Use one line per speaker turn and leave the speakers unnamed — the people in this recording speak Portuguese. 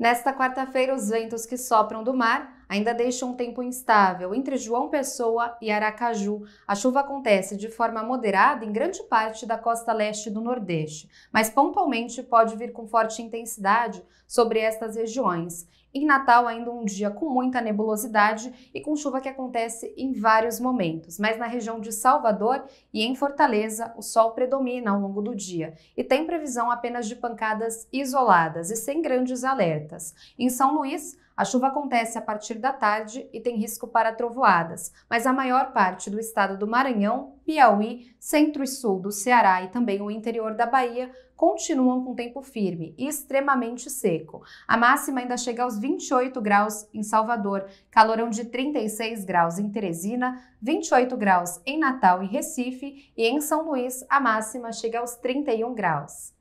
Nesta quarta-feira, os ventos que sopram do mar ainda deixa um tempo instável entre João Pessoa e Aracaju. A chuva acontece de forma moderada em grande parte da costa leste do Nordeste, mas pontualmente pode vir com forte intensidade sobre estas regiões. Em Natal, ainda um dia com muita nebulosidade e com chuva que acontece em vários momentos, mas na região de Salvador e em Fortaleza, o sol predomina ao longo do dia e tem previsão apenas de pancadas isoladas e sem grandes alertas. Em São Luís, a chuva acontece a partir da tarde e tem risco para trovoadas, mas a maior parte do estado do Maranhão, Piauí, centro e sul do Ceará e também o interior da Bahia continuam com tempo firme e extremamente seco. A máxima ainda chega aos 28 graus em Salvador, calorão de 36 graus em Teresina, 28 graus em Natal e Recife e em São Luís a máxima chega aos 31 graus.